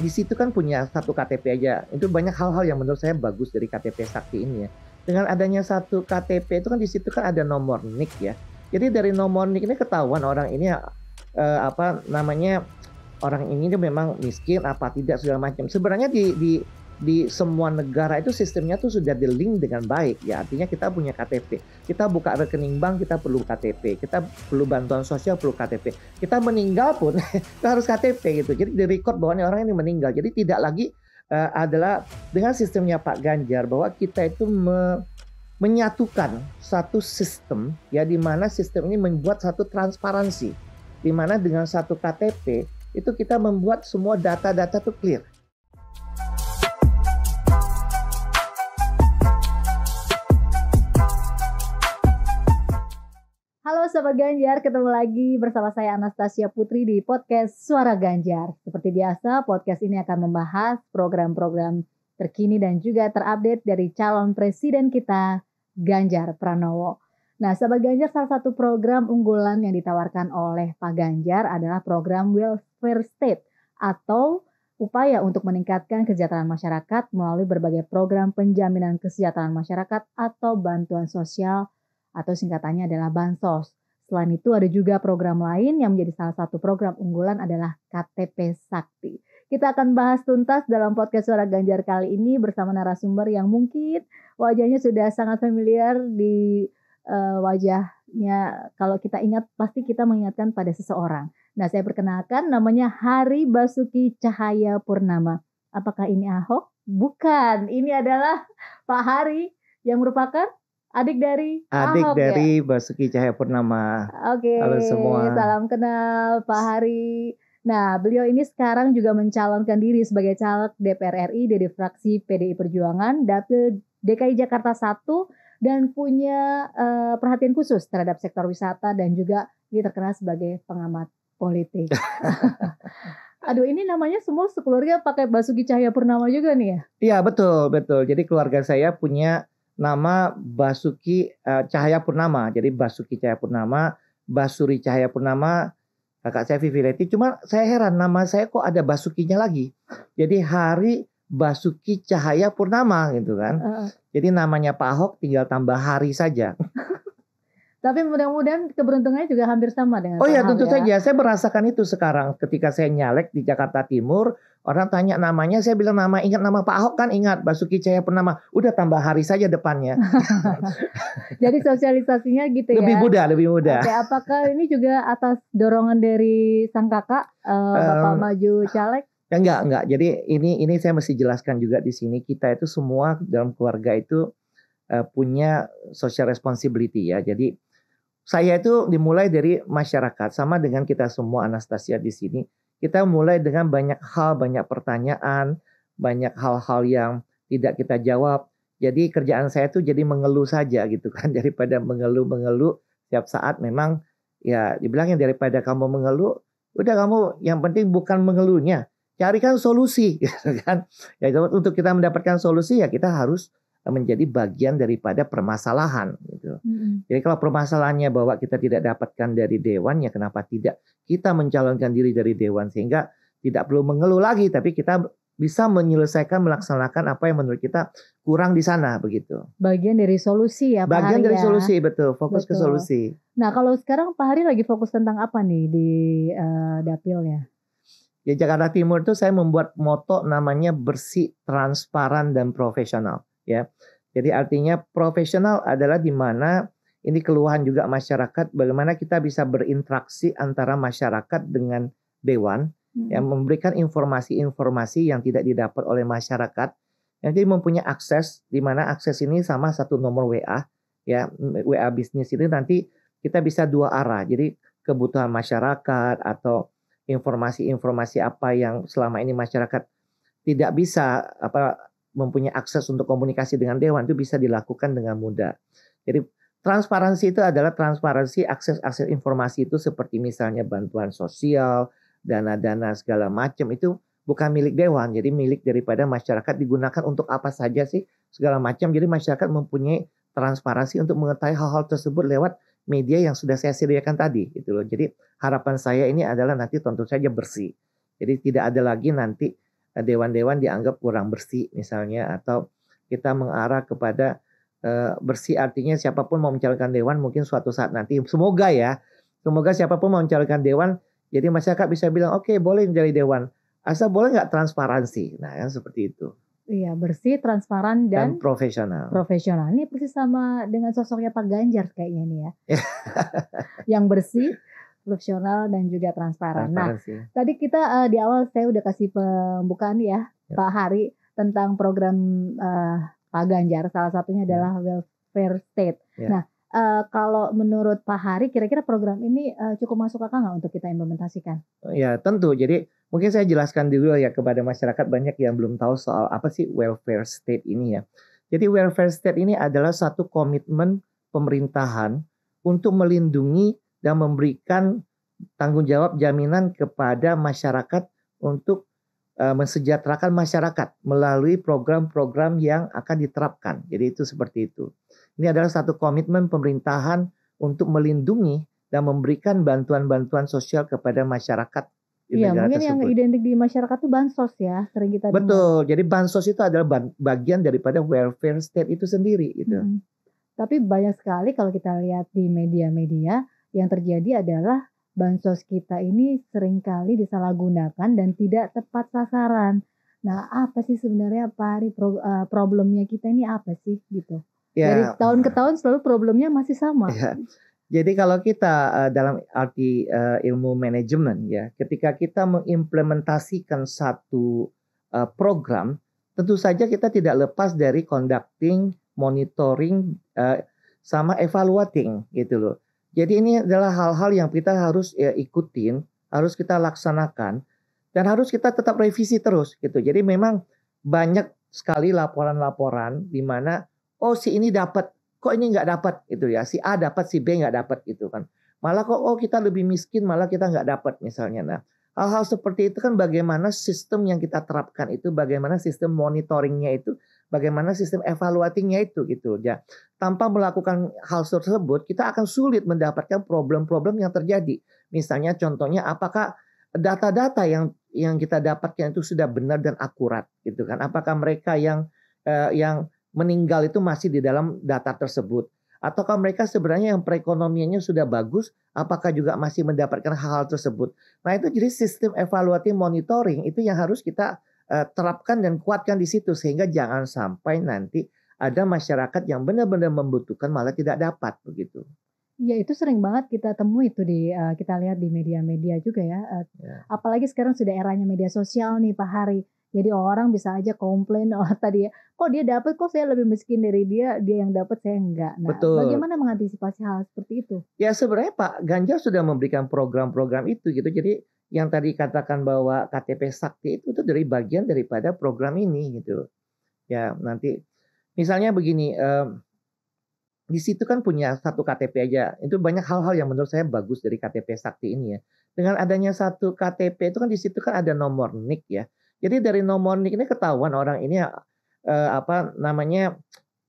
di situ kan punya satu KTP aja. Itu banyak hal-hal yang menurut saya bagus dari KTP Sakti ini ya. Dengan adanya satu KTP itu kan di situ kan ada nomor nik ya. Jadi dari nomor nik ini ketahuan orang ini eh, apa namanya orang ini dia memang miskin apa tidak segala macam. Sebenarnya di di di semua negara itu sistemnya tuh sudah di link dengan baik ya artinya kita punya KTP kita buka rekening bank kita perlu KTP kita perlu bantuan sosial perlu KTP kita meninggal pun itu harus KTP gitu jadi di record bahwa ini orang ini meninggal jadi tidak lagi uh, adalah dengan sistemnya Pak Ganjar bahwa kita itu me menyatukan satu sistem ya di mana sistem ini membuat satu transparansi di mana dengan satu KTP itu kita membuat semua data-data itu clear sahabat Ganjar, ketemu lagi bersama saya Anastasia Putri di podcast Suara Ganjar. Seperti biasa, podcast ini akan membahas program-program terkini dan juga terupdate dari calon presiden kita, Ganjar Pranowo. Nah, sahabat Ganjar, salah satu program unggulan yang ditawarkan oleh Pak Ganjar adalah program Welfare State atau upaya untuk meningkatkan kesejahteraan masyarakat melalui berbagai program penjaminan kesejahteraan masyarakat atau bantuan sosial atau singkatannya adalah bansos. Selain itu ada juga program lain yang menjadi salah satu program unggulan adalah KTP Sakti. Kita akan bahas tuntas dalam podcast Suara Ganjar kali ini bersama narasumber yang mungkin wajahnya sudah sangat familiar di uh, wajahnya. Kalau kita ingat pasti kita mengingatkan pada seseorang. Nah, saya perkenalkan namanya Hari Basuki Cahaya Purnama. Apakah ini Ahok? Bukan, ini adalah Pak Hari yang merupakan Adik dari Adik Ahok, ya? dari ya? Basuki Cahayapurnama. Oke. Okay. Halo semua. Salam kenal Pak Hari. Nah, beliau ini sekarang juga mencalonkan diri sebagai caleg DPR RI dari fraksi PDI Perjuangan Dapil DKI Jakarta 1 dan punya uh, perhatian khusus terhadap sektor wisata dan juga dia terkenal sebagai pengamat politik. Aduh ini namanya semua sekeluarga pakai Basuki Cahaya Purnama juga nih ya? Iya betul betul. Jadi keluarga saya punya nama Basuki uh, eh, Cahaya Purnama. Jadi Basuki Cahaya Purnama, Basuri Cahaya Purnama, kakak saya Vivi Leti. Cuma saya heran nama saya kok ada Basukinya lagi. Jadi hari Basuki Cahaya Purnama gitu kan. Uh. Jadi namanya Pak Ahok tinggal tambah hari saja. Tapi mudah-mudahan keberuntungannya juga hampir sama dengan Oh iya tentu ya. saja. Saya merasakan itu sekarang ketika saya nyalek di Jakarta Timur, orang tanya namanya, saya bilang nama ingat nama Pak Ahok kan ingat Basuki Cahaya Purnama. Udah tambah hari saja depannya. Jadi sosialisasinya gitu ya. Lebih mudah, lebih mudah. Oke, apakah ini juga atas dorongan dari sang kakak eh, Bapak um, maju caleg? Enggak, enggak. Jadi ini ini saya mesti jelaskan juga di sini kita itu semua dalam keluarga itu uh, punya social responsibility ya. Jadi saya itu dimulai dari masyarakat, sama dengan kita semua Anastasia di sini. Kita mulai dengan banyak hal, banyak pertanyaan, banyak hal-hal yang tidak kita jawab. Jadi kerjaan saya itu jadi mengeluh saja gitu kan daripada mengeluh-mengeluh tiap saat memang ya dibilangnya daripada kamu mengeluh udah kamu yang penting bukan mengeluhnya carikan solusi gitu kan ya untuk kita mendapatkan solusi ya kita harus menjadi bagian daripada permasalahan gitu. Hmm. Jadi kalau permasalahannya bahwa kita tidak dapatkan dari dewan ya kenapa tidak kita mencalonkan diri dari dewan sehingga tidak perlu mengeluh lagi tapi kita bisa menyelesaikan melaksanakan apa yang menurut kita kurang di sana begitu. Bagian dari solusi ya Pak Bagian dari ya. solusi betul, fokus betul. ke solusi. Nah, kalau sekarang Pak Hari lagi fokus tentang apa nih di uh, dapilnya? Ya Jakarta Timur itu saya membuat moto namanya bersih, transparan dan profesional ya. Jadi artinya profesional adalah di mana ini keluhan juga masyarakat bagaimana kita bisa berinteraksi antara masyarakat dengan dewan ya, hmm. yang memberikan informasi-informasi yang tidak didapat oleh masyarakat yang jadi mempunyai akses di mana akses ini sama satu nomor WA ya WA bisnis ini nanti kita bisa dua arah jadi kebutuhan masyarakat atau informasi-informasi apa yang selama ini masyarakat tidak bisa apa mempunyai akses untuk komunikasi dengan dewan itu bisa dilakukan dengan mudah. Jadi transparansi itu adalah transparansi akses-akses informasi itu seperti misalnya bantuan sosial, dana-dana segala macam itu bukan milik dewan, jadi milik daripada masyarakat digunakan untuk apa saja sih segala macam. Jadi masyarakat mempunyai transparansi untuk mengetahui hal-hal tersebut lewat media yang sudah saya sediakan tadi itu loh. Jadi harapan saya ini adalah nanti tentu saja bersih. Jadi tidak ada lagi nanti Eh, dewan-dewan dianggap kurang bersih misalnya atau kita mengarah kepada uh, bersih artinya siapapun mau mencalonkan dewan mungkin suatu saat nanti semoga ya semoga siapapun mau mencalonkan dewan jadi masyarakat bisa bilang oke okay, boleh jadi dewan asal boleh nggak transparansi nah kan seperti itu Iya bersih, transparan dan, dan profesional. Profesional ini persis sama dengan sosoknya Pak Ganjar kayaknya nih ya. yang bersih, profesional dan juga transparan. Nah, tadi kita uh, di awal saya udah kasih pembukaan ya, ya. Pak Hari tentang program uh, Pak Ganjar. Salah satunya adalah welfare state. Ya. Nah, uh, kalau menurut Pak Hari, kira-kira program ini uh, cukup masuk akal nggak untuk kita implementasikan? Ya tentu. Jadi mungkin saya jelaskan dulu ya kepada masyarakat banyak yang belum tahu soal apa sih welfare state ini ya. Jadi welfare state ini adalah satu komitmen pemerintahan untuk melindungi dan memberikan tanggung jawab jaminan kepada masyarakat untuk uh, mensejahterakan masyarakat melalui program-program yang akan diterapkan. Jadi itu seperti itu. Ini adalah satu komitmen pemerintahan untuk melindungi dan memberikan bantuan-bantuan sosial kepada masyarakat Iya, mungkin tersebut. yang identik di masyarakat itu bansos ya, sering kita Betul. Dengar. Jadi bansos itu adalah bagian daripada welfare state itu sendiri gitu. Hmm. Tapi banyak sekali kalau kita lihat di media-media yang terjadi adalah bansos kita ini seringkali disalahgunakan dan tidak tepat sasaran. Nah, apa sih sebenarnya Pak eh, problemnya kita ini apa sih gitu? Ya, Dari tahun ke tahun selalu problemnya masih sama. Ya. Jadi kalau kita eh, dalam arti eh, ilmu manajemen ya, ketika kita mengimplementasikan satu program, tentu saja kita tidak lepas dari conducting, monitoring, sama evaluating gitu loh. Jadi ini adalah hal-hal yang kita harus ya, ikutin, harus kita laksanakan, dan harus kita tetap revisi terus gitu. Jadi memang banyak sekali laporan-laporan di mana oh si ini dapat, kok ini nggak dapat itu ya, si A dapat, si B nggak dapat itu kan. Malah kok oh kita lebih miskin, malah kita nggak dapat misalnya. Nah hal-hal seperti itu kan bagaimana sistem yang kita terapkan itu, bagaimana sistem monitoringnya itu bagaimana sistem evaluatingnya itu gitu ya. Tanpa melakukan hal tersebut kita akan sulit mendapatkan problem-problem yang terjadi. Misalnya contohnya apakah data-data yang yang kita dapatkan itu sudah benar dan akurat gitu kan. Apakah mereka yang eh, yang meninggal itu masih di dalam data tersebut ataukah mereka sebenarnya yang perekonomiannya sudah bagus apakah juga masih mendapatkan hal-hal tersebut. Nah, itu jadi sistem evaluatif monitoring itu yang harus kita Eh, terapkan dan kuatkan di situ sehingga jangan sampai nanti ada masyarakat yang benar-benar membutuhkan malah tidak dapat begitu. Ya itu sering banget kita temui itu di uh, kita lihat di media-media juga ya. Uh, ya. Apalagi sekarang sudah eranya media sosial nih Pak Hari. Jadi orang bisa aja komplain oh tadi ya, kok dia dapat kok saya lebih miskin dari dia, dia yang dapat saya enggak. Nah, Betul. bagaimana mengantisipasi hal seperti itu? Ya sebenarnya Pak Ganjar sudah memberikan program-program itu gitu. Jadi yang tadi katakan bahwa KTP sakti itu, itu dari bagian daripada program ini gitu. Ya, nanti misalnya begini, eh, di situ kan punya satu KTP aja. Itu banyak hal-hal yang menurut saya bagus dari KTP sakti ini ya. Dengan adanya satu KTP itu kan di situ kan ada nomor nik ya. Jadi dari nomor nik ini ketahuan orang ini eh, apa namanya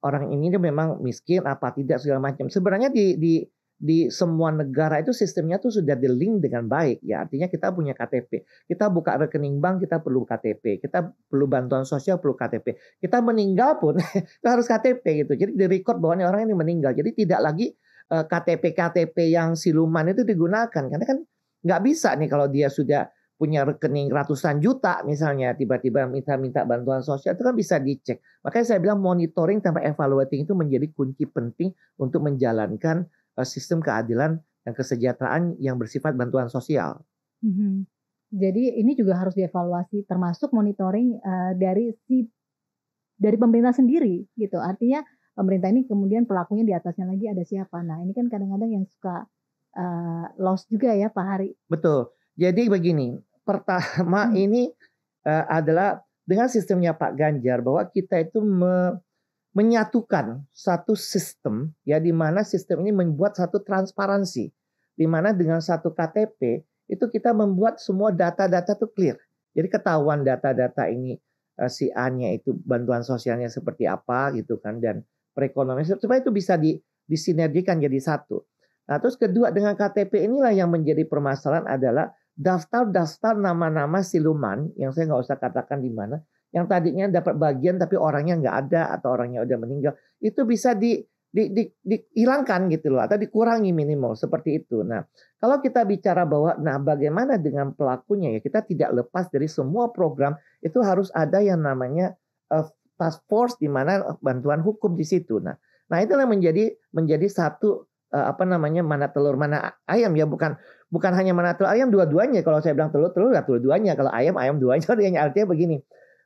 orang ini dia memang miskin apa tidak segala macam. Sebenarnya di di di semua negara itu sistemnya tuh sudah di link dengan baik ya artinya kita punya KTP kita buka rekening bank kita perlu KTP kita perlu bantuan sosial perlu KTP kita meninggal pun harus KTP gitu jadi di record bahwa ini orang ini meninggal jadi tidak lagi eh, KTP KTP yang siluman itu digunakan karena kan nggak bisa nih kalau dia sudah punya rekening ratusan juta misalnya tiba-tiba minta-minta bantuan sosial itu kan bisa dicek makanya saya bilang monitoring tanpa evaluating itu menjadi kunci penting untuk menjalankan Eh, sistem keadilan dan kesejahteraan yang bersifat bantuan sosial. Mm-hmm. Jadi ini juga harus dievaluasi, termasuk monitoring eh, dari si dari pemerintah sendiri gitu. Artinya pemerintah ini kemudian pelakunya di atasnya lagi ada siapa. Nah ini kan kadang-kadang yang suka uh, eh, loss juga ya Pak Hari. Betul. Jadi begini, pertama hmm. ini uh, adalah dengan sistemnya Pak Ganjar bahwa kita itu me, menyatukan satu sistem ya di mana sistem ini membuat satu transparansi di mana dengan satu KTP itu kita membuat semua data-data itu clear. Jadi ketahuan data-data ini eh, si A-nya itu bantuan sosialnya seperti apa gitu kan dan perekonomian supaya itu bisa di, disinergikan jadi satu. Nah, terus kedua dengan KTP inilah yang menjadi permasalahan adalah daftar-daftar nama-nama siluman yang saya nggak usah katakan di mana yang tadinya dapat bagian tapi orangnya nggak ada atau orangnya udah meninggal itu bisa di di, di, dihilangkan gitu loh atau dikurangi minimal seperti itu. Nah, kalau kita bicara bahwa nah bagaimana dengan pelakunya ya kita tidak lepas dari semua program itu harus ada yang namanya uh, task force di mana bantuan hukum di situ. Nah, nah itulah menjadi menjadi satu uh, apa namanya mana telur mana ayam ya bukan bukan hanya mana telur ayam dua-duanya kalau saya bilang telur telur ya telur duanya kalau ayam ayam duanya artinya begini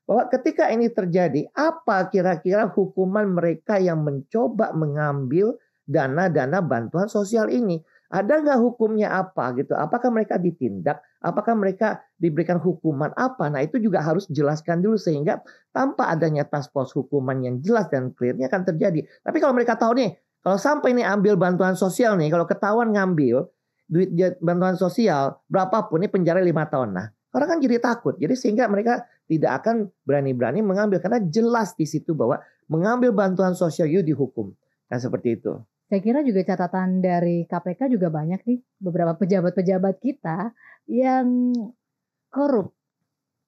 bahwa ketika ini terjadi, apa kira-kira hukuman mereka yang mencoba mengambil dana-dana bantuan sosial ini? Ada nggak hukumnya apa gitu? Apakah mereka ditindak? Apakah mereka diberikan hukuman apa? Nah itu juga harus jelaskan dulu sehingga tanpa adanya task force hukuman yang jelas dan clearnya akan terjadi. Tapi kalau mereka tahu nih, kalau sampai ini ambil bantuan sosial nih, kalau ketahuan ngambil duit bantuan sosial berapapun ini penjara lima tahun. Nah orang kan jadi takut. Jadi sehingga mereka tidak akan berani-berani mengambil karena jelas di situ bahwa mengambil bantuan sosial itu dihukum. Nah, seperti itu. Saya kira juga catatan dari KPK juga banyak nih beberapa pejabat-pejabat kita yang korup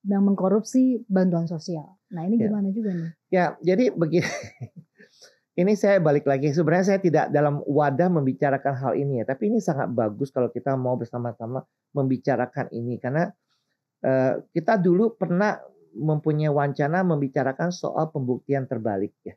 yang mengkorupsi bantuan sosial. Nah, ini ya. gimana ya. juga nih? Ya, jadi begini. ini saya balik lagi. Sebenarnya saya tidak dalam wadah membicarakan hal ini ya, tapi ini sangat bagus kalau kita mau bersama-sama membicarakan ini karena Eh, kita dulu pernah mempunyai wacana membicarakan soal pembuktian terbalik ya.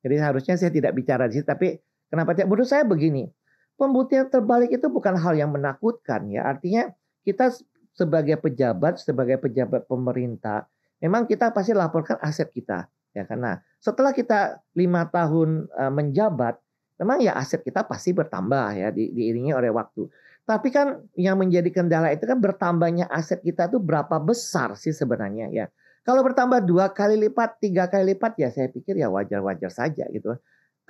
Jadi harusnya saya tidak bicara di sini tapi kenapa tidak menurut saya begini. Pembuktian terbalik itu bukan hal yang menakutkan ya. Artinya kita sebagai pejabat, sebagai pejabat pemerintah, memang kita pasti laporkan aset kita ya karena setelah kita lima tahun eh, menjabat, memang ya aset kita pasti bertambah ya diiringi oleh waktu. Tapi kan yang menjadi kendala itu kan bertambahnya aset kita tuh berapa besar sih sebenarnya ya. Kalau bertambah dua kali lipat, tiga kali lipat ya saya pikir ya wajar-wajar saja gitu.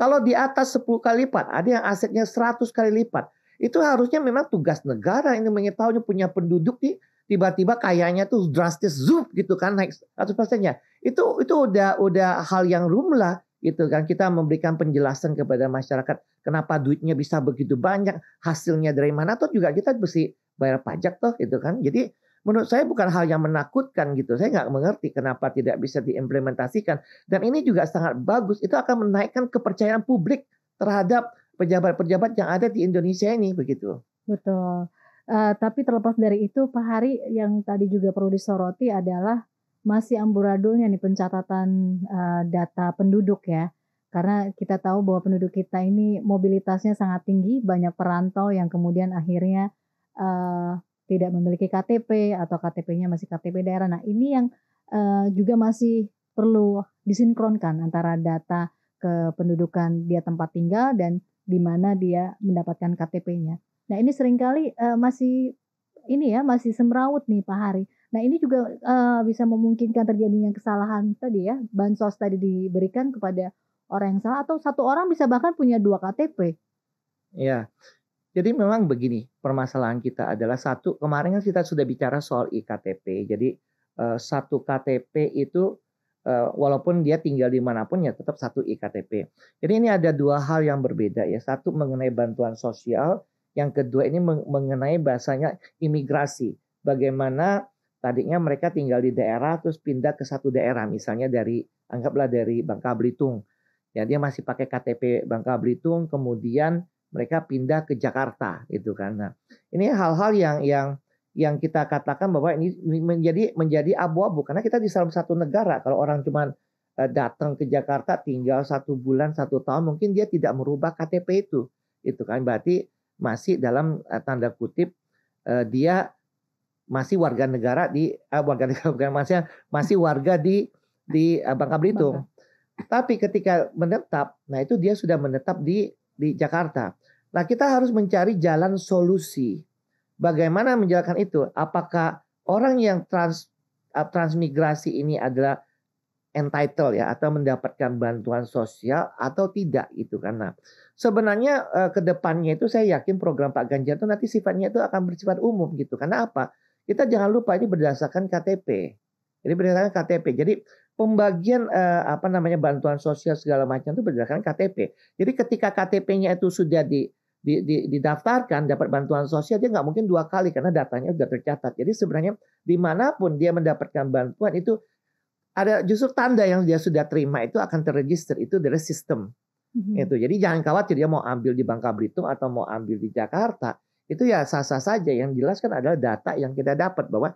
Kalau di atas 10 kali lipat, ada yang asetnya 100 kali lipat. Itu harusnya memang tugas negara ini mengetahui punya penduduk nih tiba-tiba kayaknya tuh drastis zoom gitu kan naik 100 persennya. Itu itu udah udah hal yang rumlah gitu kan kita memberikan penjelasan kepada masyarakat kenapa duitnya bisa begitu banyak hasilnya dari mana toh juga kita mesti bayar pajak toh gitu kan jadi menurut saya bukan hal yang menakutkan gitu saya nggak mengerti kenapa tidak bisa diimplementasikan dan ini juga sangat bagus itu akan menaikkan kepercayaan publik terhadap pejabat-pejabat yang ada di Indonesia ini begitu betul Uh, tapi terlepas dari itu, Pak Hari yang tadi juga perlu disoroti adalah masih amburadulnya nih pencatatan uh, data penduduk ya. Karena kita tahu bahwa penduduk kita ini mobilitasnya sangat tinggi, banyak perantau yang kemudian akhirnya uh, tidak memiliki KTP atau KTP-nya masih KTP daerah. Nah, ini yang uh, juga masih perlu disinkronkan antara data kependudukan dia tempat tinggal dan di mana dia mendapatkan KTP-nya. Nah, ini seringkali uh, masih ini ya masih semrawut nih Pak Hari Nah, ini juga uh, bisa memungkinkan terjadinya kesalahan tadi ya, bansos tadi diberikan kepada orang yang salah atau satu orang bisa bahkan punya dua KTP. ya Jadi memang begini, permasalahan kita adalah satu kemarin kan kita sudah bicara soal iktp. Jadi uh, satu KTP itu uh, walaupun dia tinggal dimanapun ya tetap satu iktp. Jadi ini ada dua hal yang berbeda ya. Satu mengenai bantuan sosial, yang kedua ini mengenai bahasanya imigrasi. Bagaimana Tadinya mereka tinggal di daerah terus pindah ke satu daerah, misalnya dari anggaplah dari Bangka Belitung. Ya dia masih pakai KTP Bangka Belitung, kemudian mereka pindah ke Jakarta gitu kan. Nah, ini hal-hal yang yang yang kita katakan bahwa ini menjadi menjadi abu-abu karena kita di dalam satu negara kalau orang cuman eh, datang ke Jakarta tinggal satu bulan satu tahun mungkin dia tidak merubah KTP itu itu kan berarti masih dalam eh, tanda kutip eh, dia masih warga negara di uh, warga negara bukan masih masih warga di di uh, Bangka Belitung. Tapi ketika menetap, nah itu dia sudah menetap di di Jakarta. Nah, kita harus mencari jalan solusi. Bagaimana menjalankan itu? Apakah orang yang trans uh, transmigrasi ini adalah entitled ya atau mendapatkan bantuan sosial atau tidak itu karena sebenarnya uh, ke itu saya yakin program Pak Ganjar itu nanti sifatnya itu akan bersifat umum gitu. Karena apa? Kita jangan lupa ini berdasarkan KTP. Jadi berdasarkan KTP. Jadi pembagian eh, apa namanya bantuan sosial segala macam itu berdasarkan KTP. Jadi ketika KTP-nya itu sudah di, didaftarkan dapat bantuan sosial dia nggak mungkin dua kali karena datanya sudah tercatat. Jadi sebenarnya dimanapun dia mendapatkan bantuan itu ada justru tanda yang dia sudah terima itu akan terregister itu dari sistem. Mm-hmm. Itu. Jadi jangan khawatir dia mau ambil di Bangka Belitung atau mau ambil di Jakarta itu ya sah-sah saja. Yang jelas kan adalah data yang kita dapat bahwa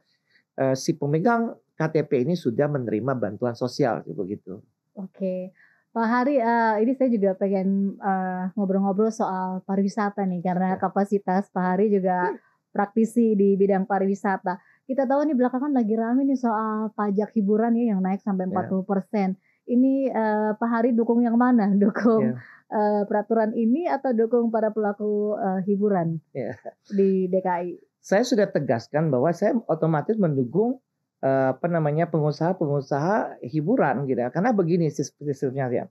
eh, si pemegang KTP ini sudah menerima bantuan sosial begitu. Oke. Pak Hari, uh, ini saya juga pengen eh, ngobrol-ngobrol uh, soal pariwisata nih, karena ya. kapasitas Pak Hari juga praktisi di bidang pariwisata. Kita tahu nih belakangan lagi rame nih soal pajak hiburan ya yang naik sampai 40 ya. persen ini uh, Pak Hari dukung yang mana? Dukung yeah. Iya. uh, peraturan ini atau dukung para pelaku uh, hiburan yeah. di DKI? Saya sudah tegaskan bahwa saya otomatis mendukung uh, apa namanya pengusaha-pengusaha hiburan gitu ya. Karena begini sistemnya ya.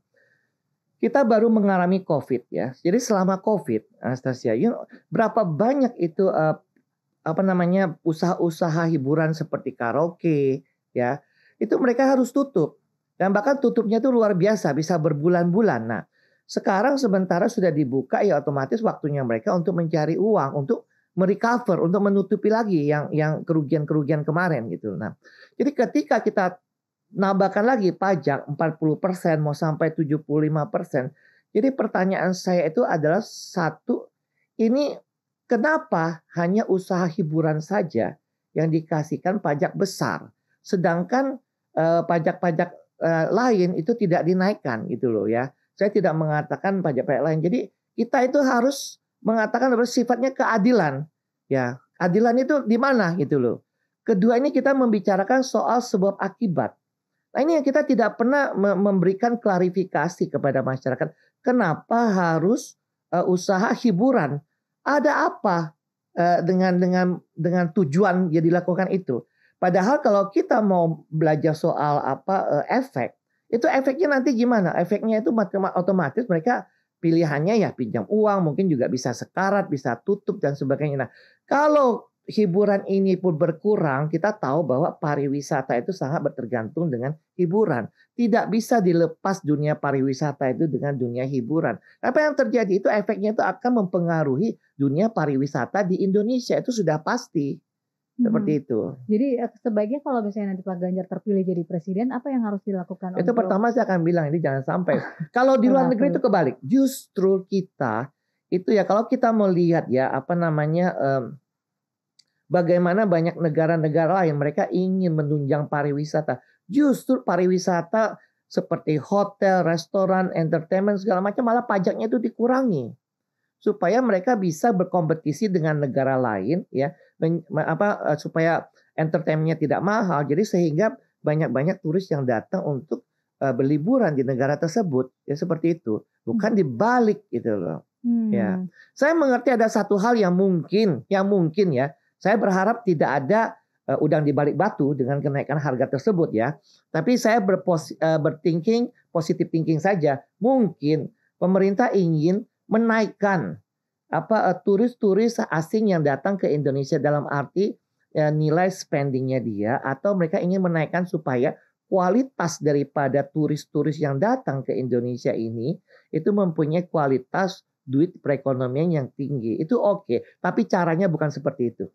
Kita baru mengalami COVID ya. Jadi selama COVID, Anastasia, you know, berapa banyak itu uh, apa namanya usaha-usaha hiburan seperti karaoke ya, itu mereka harus tutup dan bahkan tutupnya itu luar biasa, bisa berbulan-bulan. Nah, sekarang sementara sudah dibuka ya otomatis waktunya mereka untuk mencari uang, untuk merecover, untuk menutupi lagi yang yang kerugian-kerugian kemarin gitu. Nah, jadi ketika kita nambahkan lagi pajak 40% mau sampai 75%. Jadi pertanyaan saya itu adalah satu, ini kenapa hanya usaha hiburan saja yang dikasihkan pajak besar, sedangkan eh, pajak-pajak Eh, lain itu tidak dinaikkan gitu loh ya. Saya tidak mengatakan pajak pajak lain. Jadi kita itu harus mengatakan sifatnya keadilan ya. Keadilan itu di mana gitu loh. Kedua ini kita membicarakan soal sebab akibat. Nah ini yang kita tidak pernah memberikan klarifikasi kepada masyarakat. Kenapa harus uh, usaha hiburan? Ada apa uh, dengan dengan dengan tujuan yang dilakukan itu? Padahal kalau kita mau belajar soal apa eh, efek, itu efeknya nanti gimana? Efeknya itu otomatis mereka pilihannya ya pinjam uang, mungkin juga bisa sekarat, bisa tutup dan sebagainya. Nah, kalau hiburan ini pun berkurang, kita tahu bahwa pariwisata itu sangat bertergantung dengan hiburan. Tidak bisa dilepas dunia pariwisata itu dengan dunia hiburan. Apa yang terjadi itu efeknya itu akan mempengaruhi dunia pariwisata di Indonesia itu sudah pasti. Seperti hmm. itu. Jadi eh, sebaiknya kalau misalnya nanti Pak Ganjar terpilih jadi presiden, apa yang harus dilakukan? Itu untuk... pertama saya akan bilang ini jangan sampai. kalau di luar negeri itu kebalik. Justru kita itu ya kalau kita melihat ya apa namanya um, bagaimana banyak negara-negara lain mereka ingin menunjang pariwisata. Justru pariwisata seperti hotel, restoran, entertainment segala macam malah pajaknya itu dikurangi supaya mereka bisa berkompetisi dengan negara lain ya men, apa eh, supaya entertainmentnya tidak mahal jadi sehingga banyak-banyak turis yang datang untuk uh, berliburan di negara tersebut ya seperti itu bukan hmm. dibalik gitu loh ya. hmm. ya saya mengerti ada satu hal yang mungkin yang mungkin ya saya berharap tidak ada uh, udang dibalik batu dengan kenaikan harga tersebut ya tapi saya berpos uh, berthinking positive thinking saja mungkin pemerintah ingin menaikkan apa eh, turis-turis asing yang datang ke Indonesia dalam arti ya, nilai spendingnya dia atau mereka ingin menaikkan supaya kualitas daripada turis-turis yang datang ke Indonesia ini itu mempunyai kualitas duit perekonomian yang tinggi itu oke okay. tapi caranya bukan seperti itu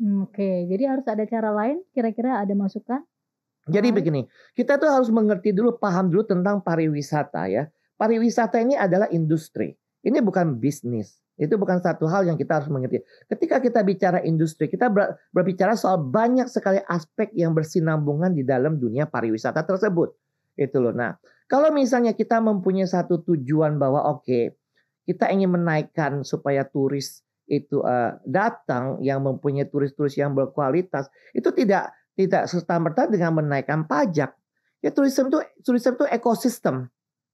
hmm, oke okay. jadi harus ada cara lain kira-kira ada masukan jadi begini kita tuh harus mengerti dulu paham dulu tentang pariwisata ya pariwisata ini adalah industri ini bukan bisnis. Itu bukan satu hal yang kita harus mengerti. Ketika kita bicara industri, kita berbicara soal banyak sekali aspek yang bersinambungan di dalam dunia pariwisata tersebut. Itu loh. Nah, kalau misalnya kita mempunyai satu tujuan bahwa oke, okay, kita ingin menaikkan supaya turis itu uh, datang yang mempunyai turis-turis yang berkualitas, itu tidak tidak serta merta dengan menaikkan pajak. Ya turisme itu turisme itu ekosistem.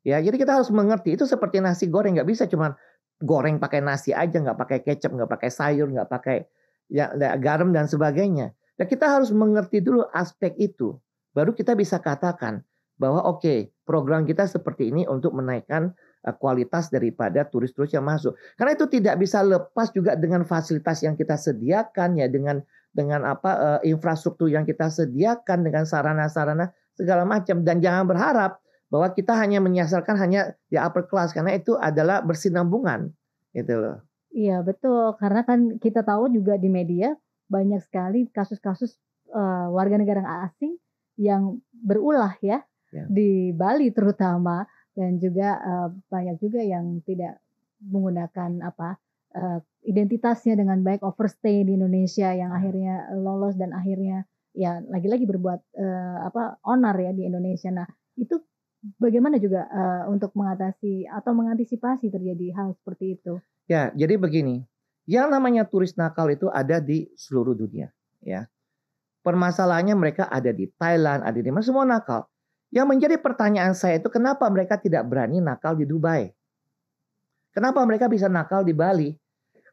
Ya, jadi kita harus mengerti itu seperti nasi goreng nggak bisa cuma goreng pakai nasi aja nggak pakai kecap nggak pakai sayur nggak pakai ya, garam dan sebagainya. Nah, kita harus mengerti dulu aspek itu, baru kita bisa katakan bahwa oke okay, program kita seperti ini untuk menaikkan eh, kualitas daripada turis-turis yang masuk. Karena itu tidak bisa lepas juga dengan fasilitas yang kita sediakan ya dengan dengan apa eh, infrastruktur yang kita sediakan dengan sarana-sarana segala macam dan jangan berharap bahwa kita hanya menyasarkan hanya di upper class karena itu adalah bersinambungan gitu loh. Iya betul karena kan kita tahu juga di media banyak sekali kasus-kasus uh, warga negara asing yang berulah ya, ya. di Bali terutama dan juga uh, banyak juga yang tidak menggunakan apa uh, identitasnya dengan baik overstay di Indonesia yang ya. akhirnya lolos dan akhirnya ya lagi-lagi berbuat uh, apa onar ya di Indonesia. Nah, itu bagaimana juga uh, untuk mengatasi atau mengantisipasi terjadi hal seperti itu? Ya, jadi begini, yang namanya turis nakal itu ada di seluruh dunia, ya. Permasalahannya mereka ada di Thailand, ada di mana semua nakal. Yang menjadi pertanyaan saya itu kenapa mereka tidak berani nakal di Dubai? Kenapa mereka bisa nakal di Bali?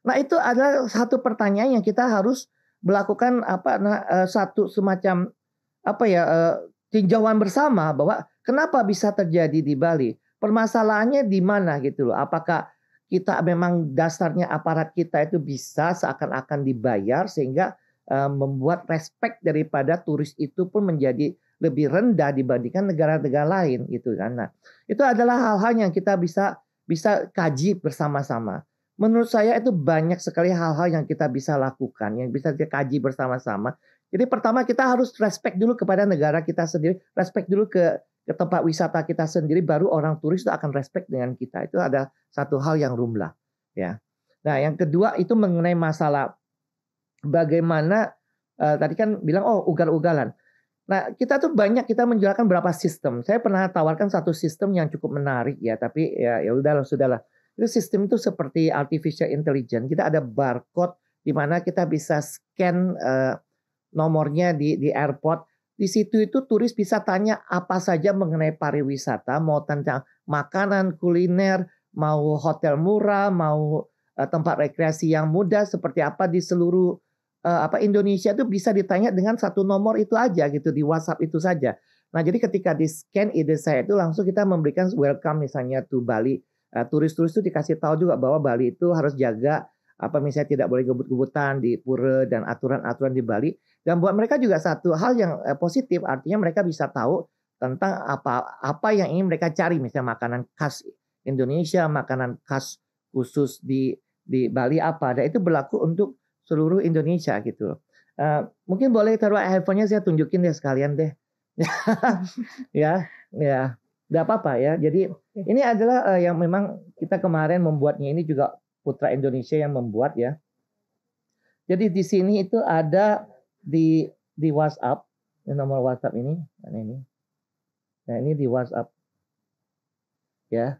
Nah itu adalah satu pertanyaan yang kita harus melakukan apa nah, eh, satu semacam apa ya eh, tinjauan bersama bahwa kenapa bisa terjadi di Bali? Permasalahannya di mana gitu loh? Apakah kita memang dasarnya aparat kita itu bisa seakan-akan dibayar sehingga uh, membuat respect daripada turis itu pun menjadi lebih rendah dibandingkan negara-negara lain gitu kan. Nah, itu adalah hal-hal yang kita bisa bisa kaji bersama-sama. Menurut saya itu banyak sekali hal-hal yang kita bisa lakukan, yang bisa kita kaji bersama-sama jadi pertama kita harus respect dulu kepada negara kita sendiri, respect dulu ke ke tempat wisata kita sendiri, baru orang turis itu akan respect dengan kita. Itu ada satu hal yang rumlah, ya. Nah, yang kedua itu mengenai masalah bagaimana uh, tadi kan bilang oh ugal-ugalan. Nah, kita tuh banyak kita menjelaskan berapa sistem. Saya pernah tawarkan satu sistem yang cukup menarik ya, tapi ya ya udahlah sudahlah. Itu sistem itu seperti artificial intelligence. Kita ada barcode di mana kita bisa scan uh, nomornya di di airport. Di situ itu turis bisa tanya apa saja mengenai pariwisata, mau tentang makanan, kuliner, mau hotel murah, mau uh, tempat rekreasi yang mudah seperti apa di seluruh uh, apa Indonesia itu bisa ditanya dengan satu nomor itu aja gitu di WhatsApp itu saja. Nah, jadi ketika di scan ide saya itu langsung kita memberikan welcome misalnya to Bali. Eh, turis-turis uh, itu dikasih tahu juga bahwa Bali itu harus jaga apa misalnya tidak boleh gebut-gebutan di pura dan aturan-aturan di Bali. Dan buat mereka juga satu hal yang eh, positif, artinya mereka bisa tahu tentang apa apa yang ingin mereka cari, misalnya makanan khas Indonesia, makanan khas khusus di di Bali apa. Dan itu berlaku untuk seluruh Indonesia gitu loh. Uh, mungkin boleh taruh handphonenya saya tunjukin deh sekalian deh. ya, ya, tidak apa-apa ya. Jadi ini adalah uh, yang memang kita kemarin membuatnya ini juga Putra Indonesia yang membuat ya. Jadi di sini itu ada di di WhatsApp, ini nomor WhatsApp ini, nah ini. Nah, ini di WhatsApp. Ya.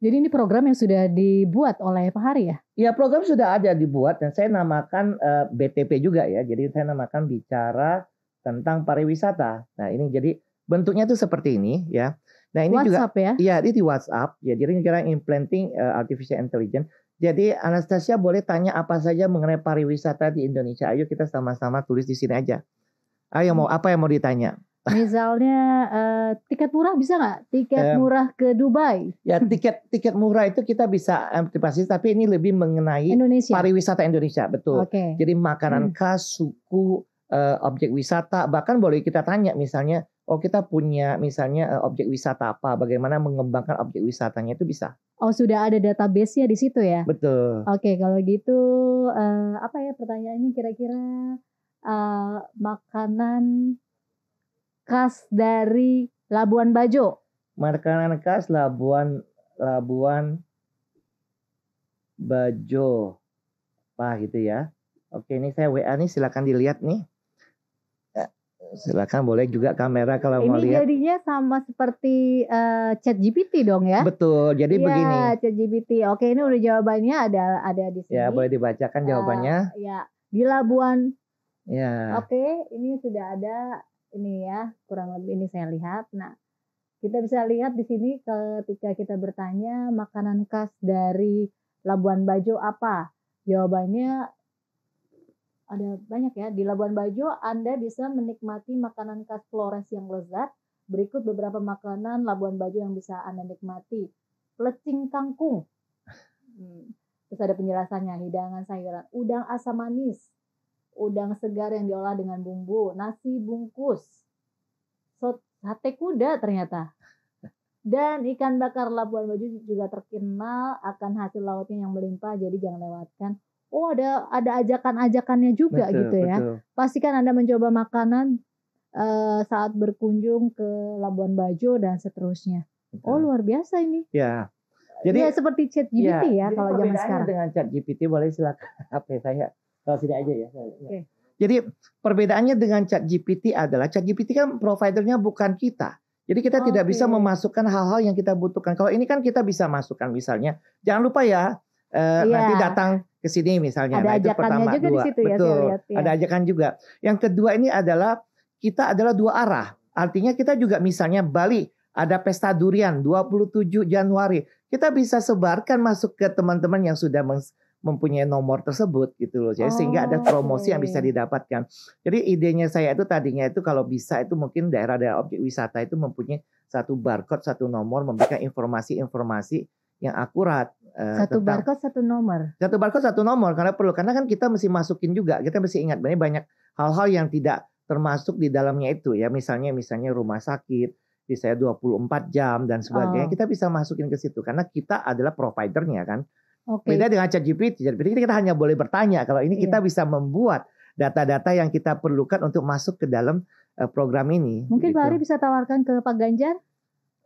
Jadi ini program yang sudah dibuat oleh Pak Hari ya? Iya, program sudah ada dibuat dan saya namakan uh, eh, BTP juga ya. Jadi saya namakan bicara tentang pariwisata. Nah, ini jadi bentuknya tuh seperti ini ya. Nah, ini WhatsApp juga ya? Iya, ini di WhatsApp. Ya, jadi ini kira implementing uh, eh, artificial intelligence jadi Anastasia boleh tanya apa saja mengenai pariwisata di Indonesia. Ayo kita sama-sama tulis di sini aja. Ayo mau apa yang mau ditanya? Misalnya uh, tiket murah bisa nggak? Tiket um, murah ke Dubai? Ya tiket tiket murah itu kita bisa antisipasi, tapi ini lebih mengenai Indonesia. pariwisata Indonesia betul. Okay. Jadi makanan hmm. khas, suku, uh, objek wisata, bahkan boleh kita tanya misalnya oh kita punya misalnya eh, objek wisata apa, bagaimana mengembangkan objek wisatanya itu bisa. Oh sudah ada database-nya di situ ya? Betul. Oke kalau gitu uh, apa ya pertanyaannya kira-kira uh, makanan khas dari Labuan Bajo? Makanan khas Labuan Labuan Bajo. Wah gitu ya. Oke ini saya WA nih silakan dilihat nih. Silakan boleh juga kamera kalau Ini mau lihat. Ini jadinya sama seperti uh, eh, chat GPT dong ya? Betul. Jadi ya, begini. chat GPT. Oke, ini udah jawabannya ada ada di sini. Ya, boleh dibacakan eh, jawabannya. Uh, ya, di Labuan. Ya. Oke, ini sudah ada ini ya, kurang lebih ini saya lihat. Nah, kita bisa lihat di sini ketika kita bertanya makanan khas dari Labuan Bajo apa? Jawabannya ada banyak ya. Di Labuan Bajo Anda bisa menikmati makanan khas Flores yang lezat. Berikut beberapa makanan Labuan Bajo yang bisa Anda nikmati. plecing kangkung. Hmm. Terus ada penjelasannya, hidangan sayuran, udang asam manis, udang segar yang diolah dengan bumbu, nasi bungkus, sate kuda ternyata. Dan ikan bakar Labuan Bajo juga terkenal akan hasil lautnya yang melimpah, jadi jangan lewatkan oh ada ada ajakan-ajakannya juga betul, gitu ya. Betul. Pastikan Anda mencoba makanan uh, saat berkunjung ke Labuan Bajo dan seterusnya. Betul. Oh, luar biasa ini. Ya. Jadi ya seperti chat GPT ya, ya kalau zaman sekarang. dengan chat GPT boleh silakan HP ya, saya kalau tidak aja ya. ya. Okay. Jadi perbedaannya dengan chat GPT adalah chat GPT kan providernya bukan kita. Jadi kita okay. tidak bisa memasukkan hal-hal yang kita butuhkan. Kalau ini kan kita bisa masukkan misalnya, jangan lupa ya eh, yeah. nanti datang ke sini misalnya. Ada nah, itu pertama juga dua. Di situ ya, Betul. lihat, ya. Ada ajakan juga. Yang kedua ini adalah kita adalah dua arah. Artinya kita juga misalnya Bali ada pesta durian 27 Januari. Kita bisa sebarkan masuk ke teman-teman yang sudah mempunyai nomor tersebut gitu loh. Jadi oh, sehingga ada oh, promosi okay. yang bisa didapatkan. Jadi idenya saya itu tadinya itu kalau bisa itu mungkin daerah-daerah objek wisata itu mempunyai satu barcode, satu nomor memberikan informasi-informasi yang akurat Eh, satu barcode satu nomor. Satu barcode satu nomor karena perlu karena kan kita mesti masukin juga, kita mesti ingat banyak banyak hal-hal yang tidak termasuk di dalamnya itu ya. Misalnya misalnya rumah sakit, di misalnya 24 jam dan sebagainya, oh. kita bisa masukin ke situ karena kita adalah providernya kan. Okay. Beda dengan ChatGPT. ChatGPT kita hanya boleh bertanya. Kalau ini kita iya. bisa membuat data-data yang kita perlukan untuk masuk ke dalam eh, program ini. Mungkin gitu. Pak Ari bisa tawarkan ke Pak Ganjar?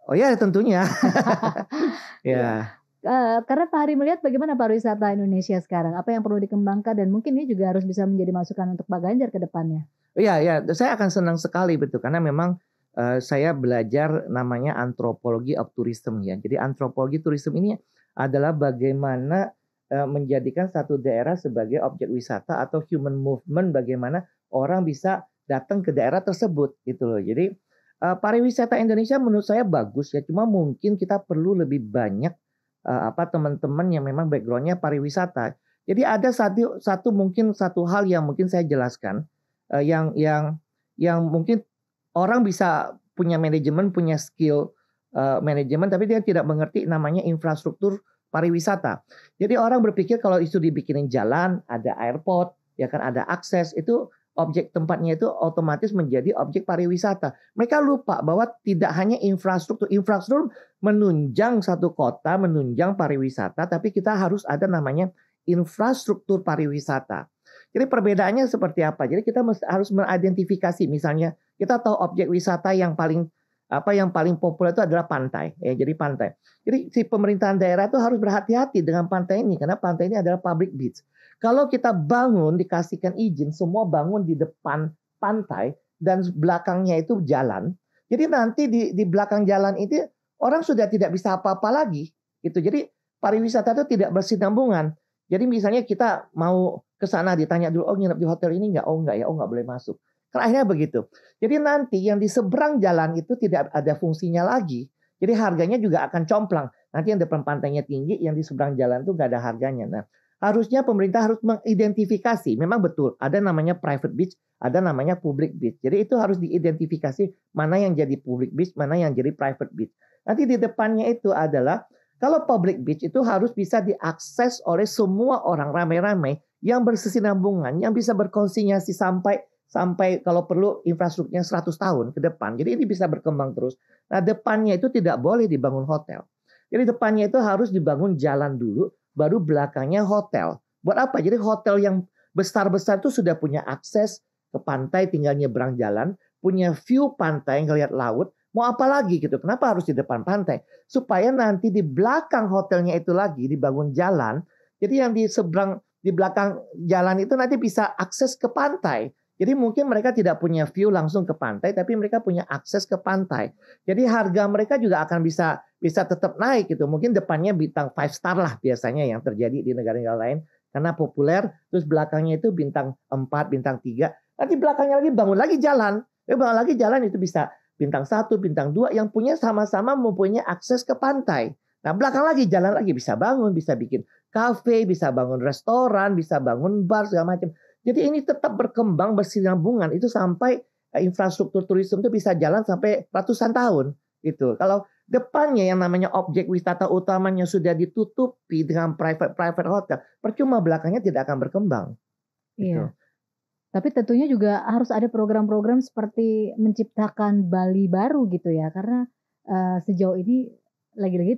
Oh ya tentunya. ya. Iya. Eh, karena Pak Hari melihat bagaimana pariwisata Indonesia sekarang, apa yang perlu dikembangkan dan mungkin ini juga harus bisa menjadi masukan untuk Pak Ganjar ke depannya. Iya, ya, saya akan senang sekali betul karena memang uh, saya belajar namanya antropologi of tourism ya. Jadi antropologi tourism ini adalah bagaimana uh, menjadikan satu daerah sebagai objek wisata atau human movement bagaimana orang bisa datang ke daerah tersebut gitu loh. Jadi uh, pariwisata Indonesia menurut saya bagus ya, cuma mungkin kita perlu lebih banyak uh, apa teman-teman yang memang backgroundnya pariwisata. Jadi ada satu satu mungkin satu hal yang mungkin saya jelaskan uh, yang yang yang mungkin orang bisa punya manajemen punya skill uh, manajemen tapi dia tidak mengerti namanya infrastruktur pariwisata. Jadi orang berpikir kalau itu dibikinin jalan, ada airport, ya kan ada akses itu objek tempatnya itu otomatis menjadi objek pariwisata. Mereka lupa bahwa tidak hanya infrastruktur, infrastruktur menunjang satu kota, menunjang pariwisata, tapi kita harus ada namanya infrastruktur pariwisata. Jadi perbedaannya seperti apa? Jadi kita harus mengidentifikasi misalnya kita tahu objek wisata yang paling apa yang paling populer itu adalah pantai ya jadi pantai jadi si pemerintahan daerah itu harus berhati-hati dengan pantai ini karena pantai ini adalah public beach kalau kita bangun dikasihkan izin semua bangun di depan pantai dan belakangnya itu jalan. Jadi nanti di di belakang jalan itu orang sudah tidak bisa apa-apa lagi gitu. Jadi pariwisata itu tidak bersinambungan. Jadi misalnya kita mau ke sana ditanya dulu oh nginep di hotel ini nggak? Oh nggak ya, oh nggak boleh masuk. Karena akhirnya begitu. Jadi nanti yang di seberang jalan itu tidak ada fungsinya lagi. Jadi harganya juga akan complang. Nanti yang depan pantainya tinggi, yang di seberang jalan itu nggak ada harganya. Nah, harusnya pemerintah harus mengidentifikasi. Memang betul, ada namanya private beach, ada namanya public beach. Jadi itu harus diidentifikasi mana yang jadi public beach, mana yang jadi private beach. Nanti di depannya itu adalah kalau public beach itu harus bisa diakses oleh semua orang ramai-ramai yang bersesinambungan, yang bisa berkonsinyasi sampai sampai kalau perlu infrastrukturnya 100 tahun ke depan. Jadi ini bisa berkembang terus. Nah, depannya itu tidak boleh dibangun hotel. Jadi depannya itu harus dibangun jalan dulu baru belakangnya hotel. Buat apa? Jadi hotel yang besar-besar itu sudah punya akses ke pantai, tinggal nyebrang jalan, punya view pantai, yang ngelihat laut, mau apa lagi gitu. Kenapa harus di depan pantai? Supaya nanti di belakang hotelnya itu lagi dibangun jalan. Jadi yang di seberang di belakang jalan itu nanti bisa akses ke pantai. Jadi mungkin mereka tidak punya view langsung ke pantai tapi mereka punya akses ke pantai. Jadi harga mereka juga akan bisa bisa tetap naik gitu. Mungkin depannya bintang five star lah biasanya yang terjadi di negara-negara lain karena populer, terus belakangnya itu bintang 4, bintang 3. Nanti belakangnya lagi bangun lagi jalan. Ya bangun lagi jalan itu bisa bintang 1, bintang 2 yang punya sama-sama mempunyai akses ke pantai. Nah, belakang lagi jalan lagi bisa bangun, bisa bikin kafe, bisa bangun restoran, bisa bangun bar segala macam. Jadi ini tetap berkembang bersinambungan itu sampai eh, infrastruktur turisme itu bisa jalan sampai ratusan tahun gitu. Kalau depannya yang namanya objek wisata utamanya sudah ditutupi dengan private private hotel, percuma belakangnya tidak akan berkembang. Gitu. Iya. Gitu. Tapi tentunya juga harus ada program-program seperti menciptakan Bali baru gitu ya, karena uh, sejauh ini lagi-lagi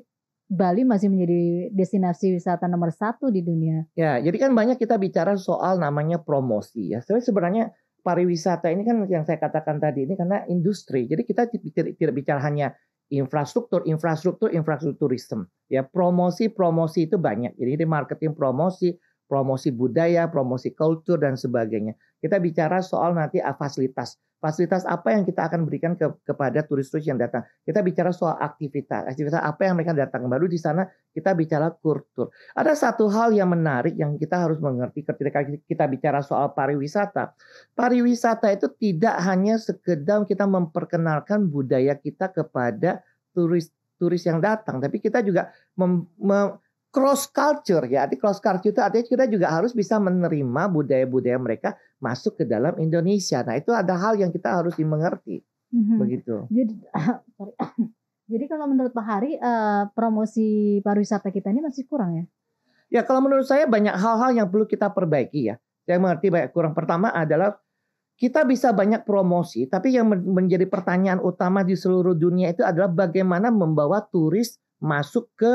Bali masih menjadi destinasi wisata nomor satu di dunia. Ya, jadi kan banyak kita bicara soal namanya promosi ya. Sebenarnya, sebenarnya pariwisata ini kan yang saya katakan tadi ini karena industri. Jadi kita tidak bicara hanya infrastruktur, infrastruktur, infrastrukturism. Ya, promosi, promosi itu banyak. Jadi ini marketing promosi, promosi budaya, promosi kultur dan sebagainya. Kita bicara soal nanti fasilitas fasilitas apa yang kita akan berikan ke, kepada turis-turis yang datang. Kita bicara soal aktivitas, aktivitas apa yang mereka datang. Baru di sana kita bicara kultur. Ada satu hal yang menarik yang kita harus mengerti ketika kita bicara soal pariwisata. Pariwisata itu tidak hanya sekedar kita memperkenalkan budaya kita kepada turis-turis yang datang, tapi kita juga mem, mem, cross culture ya. Arti cross culture itu artinya kita juga harus bisa menerima budaya-budaya mereka masuk ke dalam Indonesia. Nah itu ada hal yang kita harus dimengerti, mm-hmm. begitu. Jadi, jadi kalau menurut Pak Hari, eh, promosi pariwisata kita ini masih kurang ya? Ya kalau menurut saya banyak hal-hal yang perlu kita perbaiki ya. Saya mengerti banyak kurang. Pertama adalah kita bisa banyak promosi, tapi yang menjadi pertanyaan utama di seluruh dunia itu adalah bagaimana membawa turis masuk ke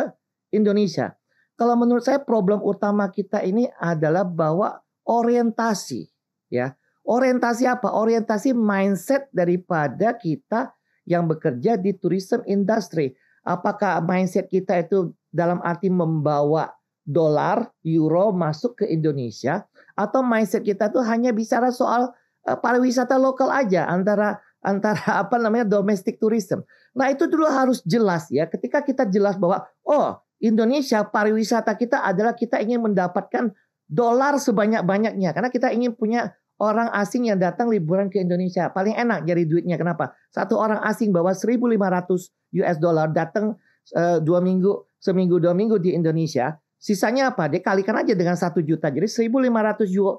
Indonesia. Kalau menurut saya problem utama kita ini adalah bahwa orientasi ya. Orientasi apa? Orientasi mindset daripada kita yang bekerja di tourism industry. Apakah mindset kita itu dalam arti membawa dolar, euro masuk ke Indonesia atau mindset kita tuh hanya bicara soal uh, pariwisata lokal aja antara antara apa namanya domestic tourism. Nah, itu dulu harus jelas ya. Ketika kita jelas bahwa oh, Indonesia pariwisata kita adalah kita ingin mendapatkan dolar sebanyak-banyaknya karena kita ingin punya orang asing yang datang liburan ke Indonesia. Paling enak jadi duitnya. Kenapa? Satu orang asing bawa 1.500 US dollar datang uh, dua minggu, seminggu dua minggu di Indonesia. Sisanya apa? Dia kalikan aja dengan satu juta. Jadi 1.500 US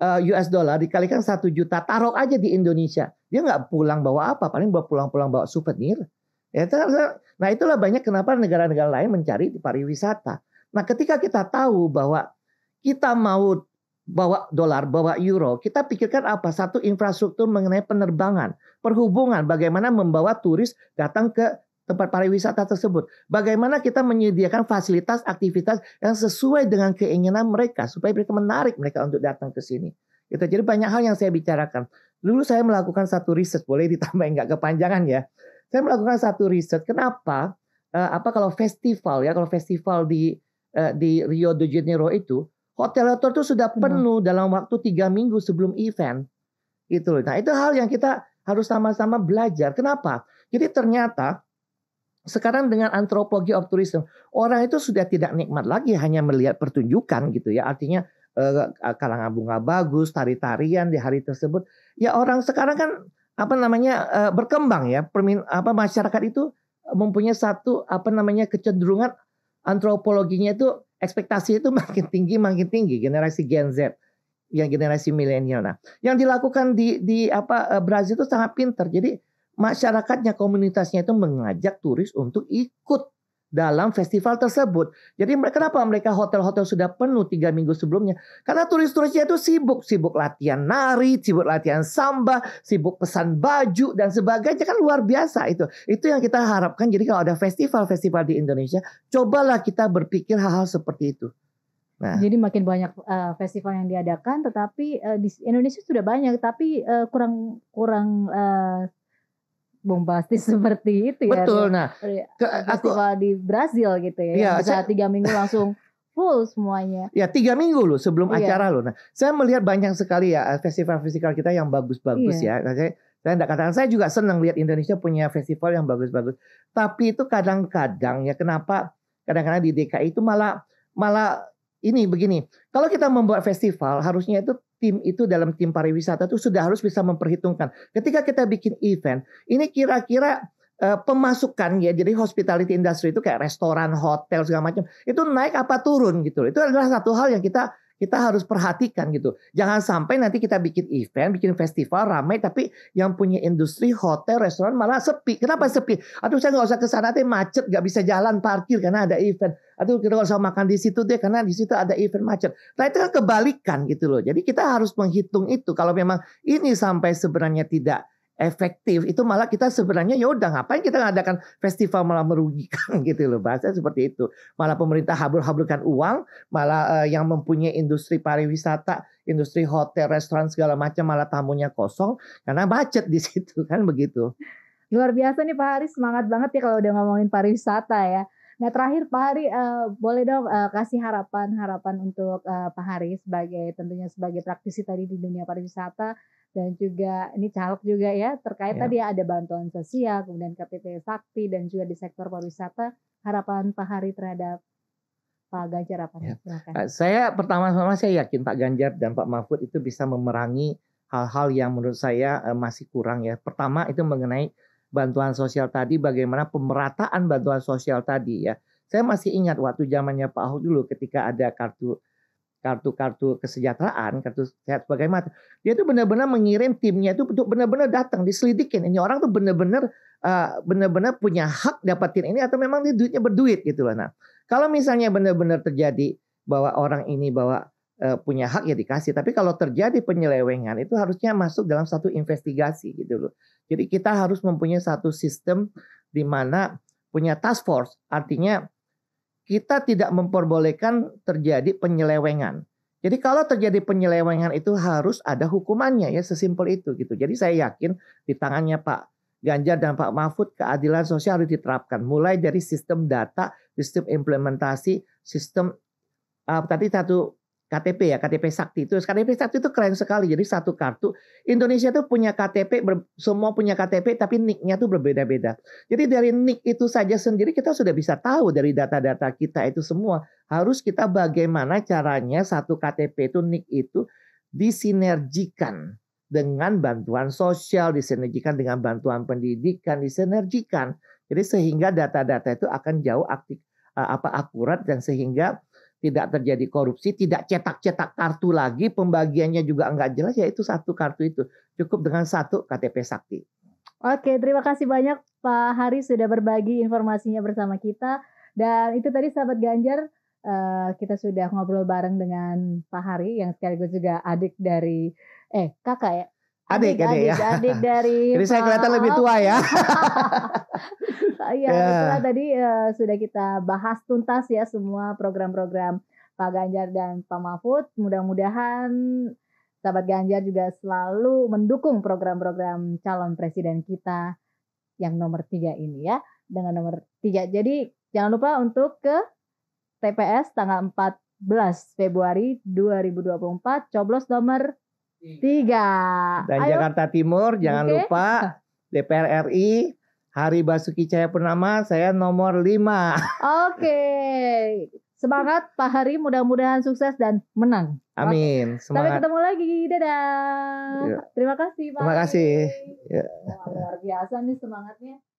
eh, dollar dikalikan satu juta. Taruh aja di Indonesia. Dia nggak pulang bawa apa? Paling bawa pulang-pulang bawa souvenir. Ya, nah itulah banyak kenapa negara-negara lain mencari pariwisata. Nah ketika kita tahu bahwa kita mau bawa dolar, bawa euro, kita pikirkan apa? Satu infrastruktur mengenai penerbangan, perhubungan, bagaimana membawa turis datang ke tempat pariwisata tersebut. Bagaimana kita menyediakan fasilitas aktivitas yang sesuai dengan keinginan mereka supaya mereka menarik mereka untuk datang ke sini. Itu jadi banyak hal yang saya bicarakan. Dulu saya melakukan satu riset, boleh ditambah nggak kepanjangan ya. Saya melakukan satu riset. Kenapa? Uh, apa kalau festival ya kalau festival di uh, di Rio de Janeiro itu hotel hotel itu sudah penuh hmm. dalam waktu tiga minggu sebelum event gitu loh. Nah itu hal yang kita harus sama-sama belajar. Kenapa? Jadi ternyata sekarang dengan antropologi of tourism orang itu sudah tidak nikmat lagi hanya melihat pertunjukan gitu ya artinya eh, kalangan bunga bagus tari-tarian di hari tersebut ya orang sekarang kan apa namanya eh, berkembang ya permin apa masyarakat itu mempunyai satu apa namanya kecenderungan antropologinya itu ekspektasi itu makin tinggi makin tinggi generasi Gen Z yang generasi milenial. Nah, yang dilakukan di di apa eh, Brazil itu sangat pinter. Jadi masyarakatnya komunitasnya itu mengajak turis untuk ikut dalam festival tersebut. Jadi mereka kenapa mereka hotel-hotel sudah penuh tiga minggu sebelumnya? Karena turis-turisnya itu sibuk, sibuk latihan nari, sibuk latihan samba, sibuk pesan baju dan sebagainya kan luar biasa itu. Itu yang kita harapkan. Jadi kalau ada festival-festival di Indonesia, cobalah kita berpikir hal-hal seperti itu. Nah. Jadi makin banyak uh, festival yang diadakan, tetapi uh, di Indonesia sudah banyak, tapi uh, kurang kurang uh, bombastis seperti itu ya. Betul. Nah, iya, ke, festival aku, di Brazil gitu ya. Iya. bisa saya, tiga minggu langsung full semuanya. Ya tiga minggu loh sebelum iya. acara loh. Nah, saya melihat banyak sekali ya festival-festival eh, kita yang bagus-bagus iya. ya. Nah, saya saya tidak katakan saya juga senang lihat Indonesia punya festival yang bagus-bagus. Tapi itu kadang-kadang ya kenapa kadang-kadang di DKI itu malah malah ini begini. Kalau kita membuat festival harusnya itu tim itu dalam tim pariwisata itu sudah harus bisa memperhitungkan. Ketika kita bikin event, ini kira-kira uh, pemasukan ya jadi hospitality industry itu kayak restoran, hotel segala macam itu naik apa turun gitu. Itu adalah satu hal yang kita kita harus perhatikan gitu. Jangan sampai nanti kita bikin event, bikin festival ramai tapi yang punya industri hotel, restoran malah sepi. Kenapa iya. sepi? Aduh saya nggak usah ke sana deh macet, nggak bisa jalan parkir karena ada event. Aduh kita nggak usah makan di situ deh karena di situ ada event macet. Nah itu kan kebalikan gitu loh. Jadi kita harus menghitung itu. Kalau memang ini sampai sebenarnya tidak efektif itu malah kita sebenarnya ya udah ngapain kita ngadakan festival malah merugikan gitu loh bahasa seperti itu malah pemerintah habur-haburkan uang malah uh, yang mempunyai industri pariwisata industri hotel restoran segala macam malah tamunya kosong karena macet di situ kan begitu luar biasa nih Pak Hari semangat banget ya kalau udah ngomongin pariwisata ya Nah terakhir Pak Hari uh, boleh dong uh, kasih harapan harapan untuk uh, Pak Hari sebagai tentunya sebagai praktisi tadi di dunia pariwisata dan juga ini caleg juga ya terkait iya. ya. tadi ada bantuan sosial kemudian KTP Sakti dan juga di sektor pariwisata harapan Pak Hari terhadap Pak Ganjar apa ya. Saya pertama-tama saya yakin Pak Ganjar dan Pak Mahfud itu bisa memerangi hal-hal yang menurut saya eh, masih kurang ya. Pertama itu mengenai bantuan sosial tadi bagaimana pemerataan bantuan sosial tadi ya. Saya masih ingat waktu zamannya Pak Ahok dulu ketika ada kartu kartu-kartu kesejahteraan, kartu sehat bagaimana Dia tuh benar-benar mengirim timnya itu untuk benar-benar datang diselidikin. Ini orang tuh benar-benar benar eh, benar-benar punya hak dapatin ini atau memang dia duitnya berduit gitu loh. Nah, kalau misalnya benar-benar terjadi bahwa orang ini bawa uh, eh, punya hak ya dikasih, tapi kalau terjadi penyelewengan itu harusnya masuk dalam satu investigasi gitu loh. Jadi kita harus mempunyai satu sistem di mana punya task force, artinya kita tidak memperbolehkan terjadi penyelewengan. Jadi kalau terjadi penyelewengan itu harus ada hukumannya ya sesimpel itu gitu. Jadi saya yakin di tangannya Pak Ganjar dan Pak Mahfud keadilan sosial harus diterapkan mulai dari sistem data, sistem implementasi, sistem uh, tadi satu KTP ya, KTP Sakti itu. KTP Sakti itu keren sekali. Jadi satu kartu. Indonesia tuh punya KTP, semua punya KTP tapi nicknya tuh berbeda-beda. Jadi dari nick itu saja sendiri kita sudah bisa tahu dari data-data kita itu semua. Harus kita bagaimana caranya satu KTP itu nick itu disinergikan dengan bantuan sosial, disinergikan dengan bantuan pendidikan, disinergikan. Jadi sehingga data-data itu akan jauh aktif, eh, apa akurat dan sehingga tidak terjadi korupsi, tidak cetak-cetak kartu lagi, pembagiannya juga enggak jelas, ya itu satu kartu itu. Cukup dengan satu KTP sakti. Oke, terima kasih banyak Pak Hari sudah berbagi informasinya bersama kita. Dan itu tadi sahabat Ganjar, eh, kita sudah ngobrol bareng dengan Pak Hari yang sekaligus juga adik dari, eh kakak ya, adik adik, adik ya. Adik dari. Jadi saya kelihatan lebih tua ya. Nah, iya, ya, yeah. tadi uh, sudah kita bahas tuntas ya semua program-program Pak Ganjar dan Pak Mahfud. Mudah-mudahan sahabat Ganjar juga selalu mendukung program-program calon presiden kita yang nomor tiga ini ya dengan nomor tiga. Jadi jangan lupa untuk ke TPS tanggal 14 Februari 2024 coblos nomor Tiga. Dan Ayo. Jakarta Timur, jangan okay. lupa DPR RI, Hari Basuki Cahaya Purnama saya nomor lima. Oke. Okay. Semangat Pak Hari, mudah-mudahan sukses dan menang. Amin. Semangat. Sampai ketemu lagi. Dadah. Iya. Terima kasih Pak. Terima kasih. Ya. luar biasa nih semangatnya.